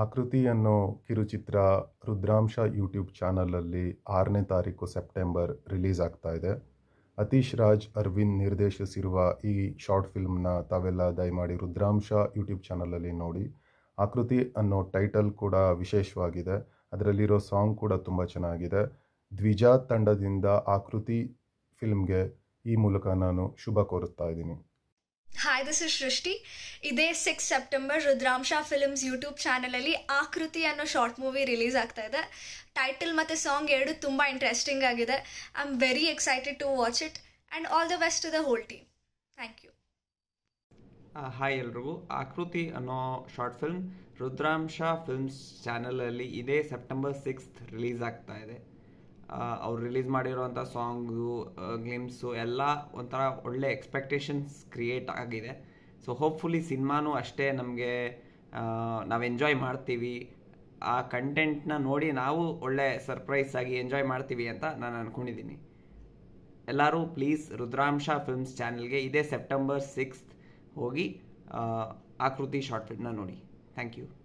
ಆಕೃತಿ ಅನ್ನೋ ಕಿರುಚಿತ್ರ ರುದ್ರಾಂಶ ಯೂಟ್ಯೂಬ್ ಚಾನಲಲ್ಲಿ ಆರನೇ ತಾರೀಕು ಸೆಪ್ಟೆಂಬರ್ ರಿಲೀಸ್ ಆಗ್ತಾ ಇದೆ ಅತೀಶ್ ರಾಜ್ ಅರವಿಂದ್ ನಿರ್ದೇಶಿಸಿರುವ ಈ ಶಾರ್ಟ್ ಫಿಲ್ಮ್ನ ತಾವೆಲ್ಲ ದಯಮಾಡಿ ರುದ್ರಾಂಶ ಯೂಟ್ಯೂಬ್ ಚಾನಲಲ್ಲಿ ನೋಡಿ ಆಕೃತಿ ಅನ್ನೋ ಟೈಟಲ್ ಕೂಡ ವಿಶೇಷವಾಗಿದೆ ಅದರಲ್ಲಿರೋ ಸಾಂಗ್ ಕೂಡ ತುಂಬ ಚೆನ್ನಾಗಿದೆ ದ್ವಿಜಾ ತಂಡದಿಂದ ಆಕೃತಿ ಫಿಲ್ಮ್ಗೆ ಈ ಮೂಲಕ ನಾನು ಶುಭ ಕೋರುತ್ತಾ ಇದ್ದೀನಿ ಹಾಯ್ ದಿಸ್ ಇಸ್ ಸೃಷ್ಟಿ ಇದೇ six September Rudransha films YouTube ಚಾನಲಲ್ಲಿ ಆಕೃತಿ ಅನ್ನೋ ಶಾರ್ಟ್ ಮೂವಿ ರಿಲೀಸ್ ಆಗ್ತಾ ಇದೆ ಟೈಟಲ್ ಮತ್ತು ಸಾಂಗ್ ಎರಡು ತುಂಬ ಇಂಟ್ರೆಸ್ಟಿಂಗ್ ಆಗಿದೆ I am very excited to watch it and all the best to the whole team thank you hi ಎಲ್ರಿಗೂ ಆಕೃತಿ ಅನ್ನೋ ಶಾರ್ಟ್ ಫಿಲ್ಮ್ ರುದ್ರಾಂಶ ಫಿಲ್ಮ್ಸ್ ಚಾನಲಲ್ಲಿ ಇದೇ ಸೆಪ್ಟೆಂಬರ್ ಸಿಕ್ಸ್ತ್ ರಿಲೀಸ್ ಆಗ್ತಾ ಇದೆ ಅವ್ರು ರಿಲೀಸ್ ಮಾಡಿರೋವಂಥ ಸಾಂಗು ಗೇಮ್ಸು ಎಲ್ಲ ಒಂಥರ ಒಳ್ಳೆ ಎಕ್ಸ್ಪೆಕ್ಟೇಷನ್ಸ್ ಕ್ರಿಯೇಟ್ ಆಗಿದೆ ಸೊ ಹೋಪ್ಫುಲಿ ಸಿನಿಮಾನೂ ಅಷ್ಟೇ ನಮಗೆ ನಾವು ಎಂಜಾಯ್ ಮಾಡ್ತೀವಿ ಆ ಕಂಟೆಂಟ್ನ ನೋಡಿ ನಾವು ಒಳ್ಳೆ ಸರ್ಪ್ರೈಸ್ ಆಗಿ ಎಂಜಾಯ್ ಮಾಡ್ತೀವಿ ಅಂತ ನಾನು ಅಂದ್ಕೊಂಡಿದ್ದೀನಿ ಎಲ್ಲರೂ ಪ್ಲೀಸ್ ರುದ್ರಾಂಶ ಫಿಲ್ಮ್ಸ್ ಚಾನಲ್ಗೆ ಇದೇ ಸೆಪ್ಟೆಂಬರ್ ಸಿಕ್ಸ್ತ್ ಹೋಗಿ ಆಕೃತಿ ಶಾರ್ಟ್ ಫಿಲ್ಮ್ನ ನೋಡಿ ಥ್ಯಾಂಕ್ ಯು